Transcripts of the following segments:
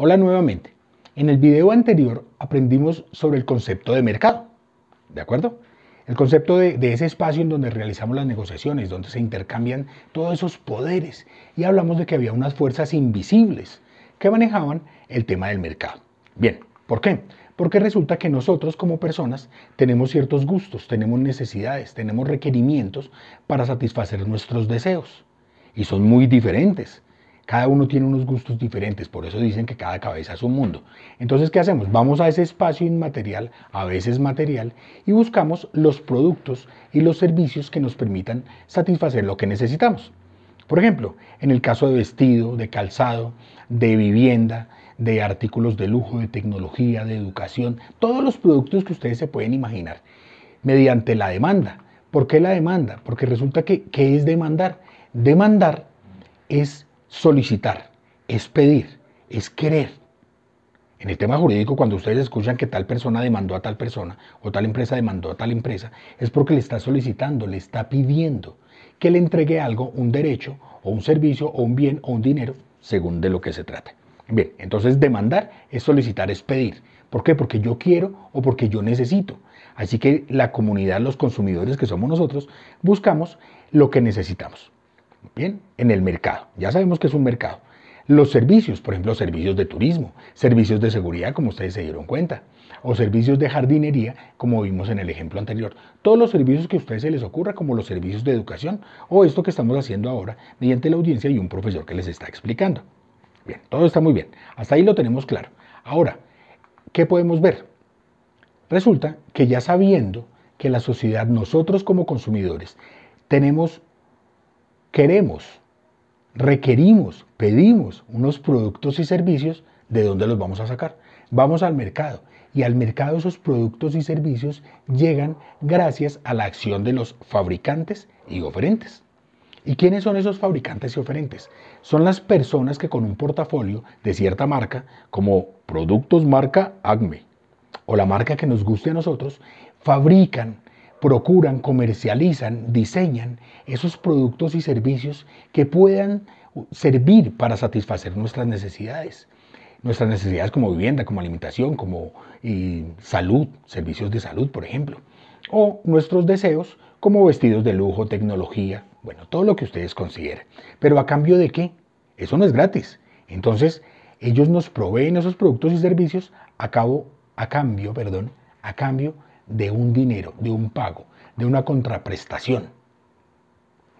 Hola nuevamente. En el video anterior aprendimos sobre el concepto de mercado, ¿de acuerdo? El concepto de, ese espacio en donde realizamos las negociaciones, donde se intercambian todos esos poderes. Y hablamos de que había unas fuerzas invisibles que manejaban el tema del mercado. Bien, ¿por qué? Porque resulta que nosotros como personas tenemos ciertos gustos, tenemos necesidades, tenemos requerimientos para satisfacer nuestros deseos. Y son muy diferentes cada uno tiene unos gustos diferentes, por eso dicen que cada cabeza es un mundo. Entonces, ¿qué hacemos? Vamos a ese espacio inmaterial, a veces material, y buscamos los productos y los servicios que nos permitan satisfacer lo que necesitamos. Por ejemplo, en el caso de vestido, de calzado, de vivienda, de artículos de lujo, de tecnología, de educación, todos los productos que ustedes se pueden imaginar, mediante la demanda. ¿Por qué la demanda? Porque resulta que, ¿qué es demandar? Demandar es solicitar, es pedir, es querer. En el tema jurídico, cuando ustedes escuchan que tal persona demandó a tal persona o tal empresa demandó a tal empresa, es porque le está solicitando, le está pidiendo que le entregue algo, un derecho o un servicio o un bien o un dinero, según de lo que se trate. Bien, entonces demandar es solicitar, es pedir. ¿Por qué? Porque yo quiero o porque yo necesito. Así que la comunidad, los consumidores que somos nosotros, buscamos lo que necesitamos. Bien, en el mercado. Ya sabemos que es un mercado. Los servicios, por ejemplo, servicios de turismo, servicios de seguridad, como ustedes se dieron cuenta, o servicios de jardinería, como vimos en el ejemplo anterior. Todos los servicios que a ustedes se les ocurra, como los servicios de educación, o esto que estamos haciendo ahora mediante la audiencia y un profesor que les está explicando. Bien, todo está muy bien. Hasta ahí lo tenemos claro. Ahora, ¿qué podemos ver? Resulta que ya sabiendo que la sociedad, nosotros como consumidores, tenemos queremos, requerimos, pedimos unos productos y servicios, ¿de dónde los vamos a sacar? Vamos al mercado y al mercado esos productos y servicios llegan gracias a la acción de los fabricantes y oferentes. ¿Y quiénes son esos fabricantes y oferentes? Son las personas que con un portafolio de cierta marca, como productos marca Acme o la marca que nos guste a nosotros, fabrican procuran, comercializan, diseñan esos productos y servicios que puedan servir para satisfacer nuestras necesidades. Nuestras necesidades como vivienda, como alimentación, como eh, salud, servicios de salud, por ejemplo. O nuestros deseos como vestidos de lujo, tecnología, bueno, todo lo que ustedes consideren. Pero a cambio de qué? Eso no es gratis. Entonces, ellos nos proveen esos productos y servicios a, cabo, a cambio, perdón, a cambio de un dinero, de un pago, de una contraprestación,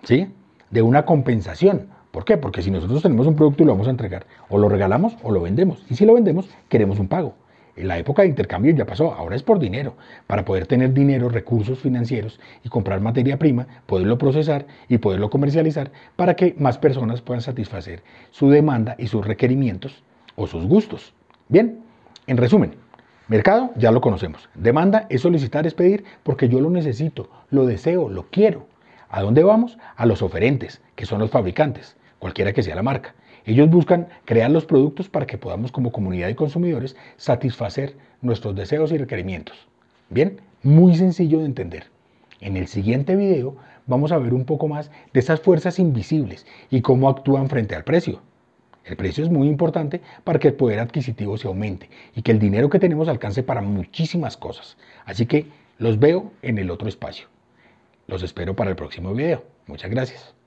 ¿sí? De una compensación. ¿Por qué? Porque si nosotros tenemos un producto y lo vamos a entregar, o lo regalamos o lo vendemos. Y si lo vendemos, queremos un pago. En la época de intercambio ya pasó, ahora es por dinero. Para poder tener dinero, recursos financieros y comprar materia prima, poderlo procesar y poderlo comercializar para que más personas puedan satisfacer su demanda y sus requerimientos o sus gustos. Bien, en resumen, Mercado, ya lo conocemos. Demanda es solicitar, es pedir porque yo lo necesito, lo deseo, lo quiero. ¿A dónde vamos? A los oferentes, que son los fabricantes, cualquiera que sea la marca. Ellos buscan crear los productos para que podamos como comunidad de consumidores satisfacer nuestros deseos y requerimientos. Bien, muy sencillo de entender. En el siguiente video vamos a ver un poco más de esas fuerzas invisibles y cómo actúan frente al precio. El precio es muy importante para que el poder adquisitivo se aumente y que el dinero que tenemos alcance para muchísimas cosas. Así que los veo en el otro espacio. Los espero para el próximo video. Muchas gracias.